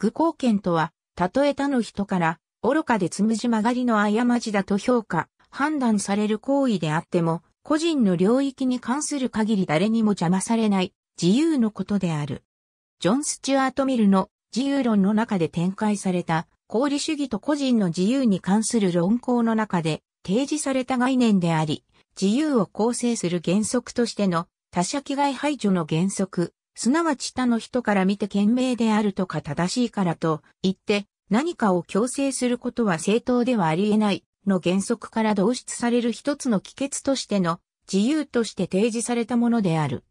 愚行剣とは、たとえ他の人から、愚かでつむじ曲がりの過ちだと評価、判断される行為であっても、個人の領域に関する限り誰にも邪魔されない、自由のことである。ジョン・スチュアート・ミルの自由論の中で展開された、功利主義と個人の自由に関する論考の中で提示された概念であり、自由を構成する原則としての他者危害排除の原則、すなわち他の人から見て賢明であるとか正しいからと言って、何かを強制することは正当ではあり得ないの原則から導出される一つの帰結としての自由として提示されたものである。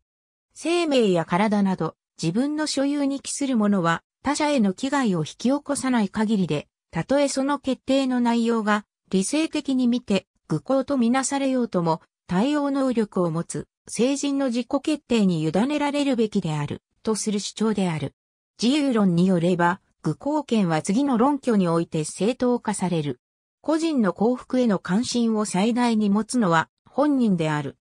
生命や体など自分の所有に帰するものは他者への危害を引き起こさない限りで、たとえその決定の内容が理性的に見て愚行とみなされようとも対応能力を持つ成人の自己決定に委ねられるべきである、とする主張である。自由論によれば、愚行権は次の論拠において正当化される。個人の幸福への関心を最大に持つのは本人である。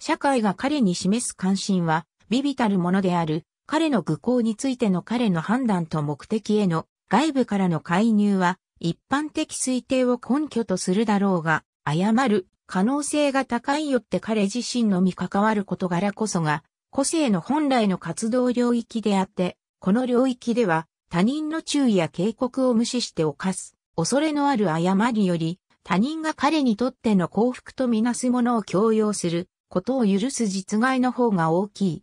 社会が彼に示す関心は、微々たるものである、彼の愚行についての彼の判断と目的への外部からの介入は、一般的推定を根拠とするだろうが、誤る可能性が高いよって彼自身のみ関わる事柄こそが、個性の本来の活動領域であって、この領域では他人の注意や警告を無視して犯す、恐れのある誤りより、他人が彼にとっての幸福とみなすものを強要することを許す実害の方が大きい。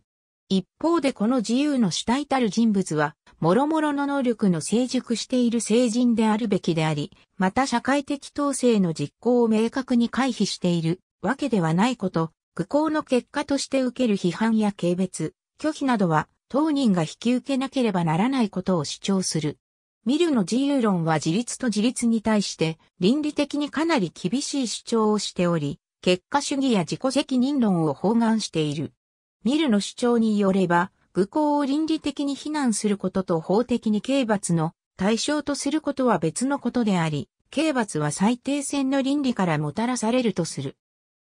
一方でこの自由の主体たる人物は、諸々の能力の成熟している成人であるべきであり、また社会的統制の実行を明確に回避しているわけではないこと、愚行の結果として受ける批判や軽蔑、拒否などは当人が引き受けなければならないことを主張する。ミルの自由論は自立と自立に対して倫理的にかなり厳しい主張をしており、結果主義や自己責任論を包含している。ミルの主張によれば、愚行を倫理的に非難することと法的に刑罰の対象とすることは別のことであり、刑罰は最低線の倫理からもたらされるとする。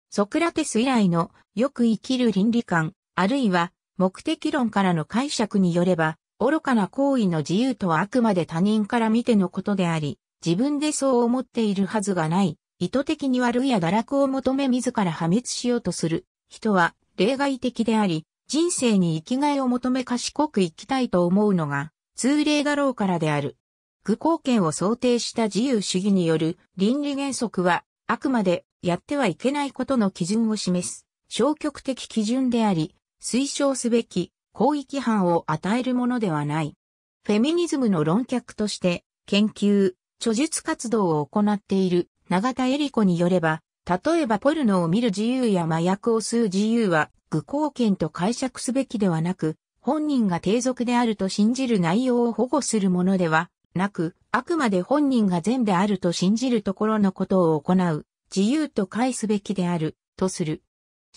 ソクラテス以来のよく生きる倫理観、あるいは目的論からの解釈によれば、愚かな行為の自由とはあくまで他人から見てのことであり、自分でそう思っているはずがない、意図的に悪いや堕落を求め自ら破滅しようとする人は例外的であり、人生に生きがいを求め賢く生きたいと思うのが、通例だろうからである。愚行権を想定した自由主義による倫理原則は、あくまでやってはいけないことの基準を示す、消極的基準であり、推奨すべき、広域範を与えるものではない。フェミニズムの論客として、研究、著述活動を行っている永田恵理子によれば、例えばポルノを見る自由や麻薬を吸う自由は、愚行権と解釈すべきではなく、本人が低俗であると信じる内容を保護するものではなく、あくまで本人が善であると信じるところのことを行う、自由と解すべきである、とする。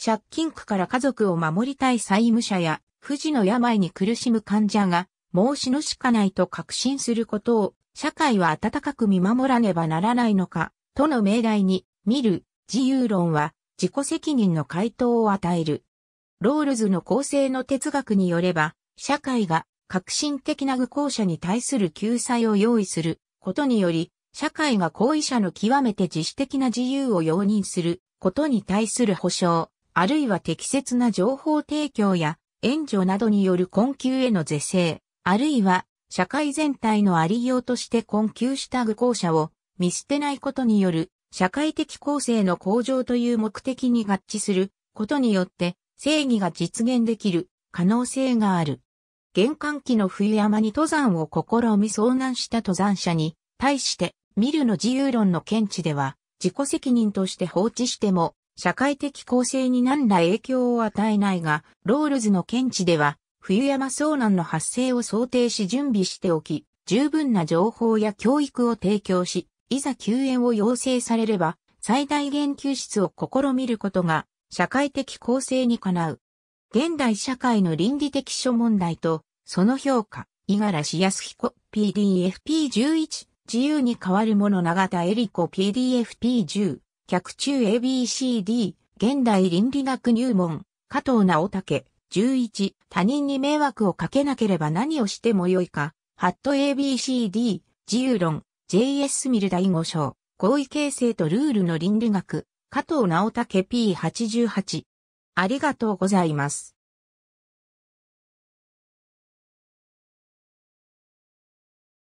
借金区から家族を守りたい債務者や、不治の病に苦しむ患者が、申しのしかないと確信することを、社会は温かく見守らねばならないのか、との命題に、見る、自由論は自己責任の回答を与える。ロールズの構成の哲学によれば、社会が革新的な愚行者に対する救済を用意することにより、社会が行為者の極めて自主的な自由を容認することに対する保障、あるいは適切な情報提供や援助などによる困窮への是正、あるいは社会全体のありようとして困窮した愚行者を見捨てないことによる社会的構成の向上という目的に合致することによって正義が実現できる可能性がある。玄関期の冬山に登山を試み遭難した登山者に対して見るの自由論の見地では自己責任として放置しても社会的構成に何ら影響を与えないが、ロールズの見地では冬山遭難の発生を想定し準備しておき、十分な情報や教育を提供し、いざ救援を要請されれば、最大限救出を試みることが、社会的公正にかなう。現代社会の倫理的諸問題と、その評価、五十嵐康彦 PDFP11、自由に変わるもの永田恵理子 PDFP10、客中 ABCD、現代倫理学入門、加藤直武、11、他人に迷惑をかけなければ何をしてもよいか、ハット ABCD、自由論、J.S. ミル第5章、合意形成とルールの倫理学、加藤直武 P88。ありがとうございます。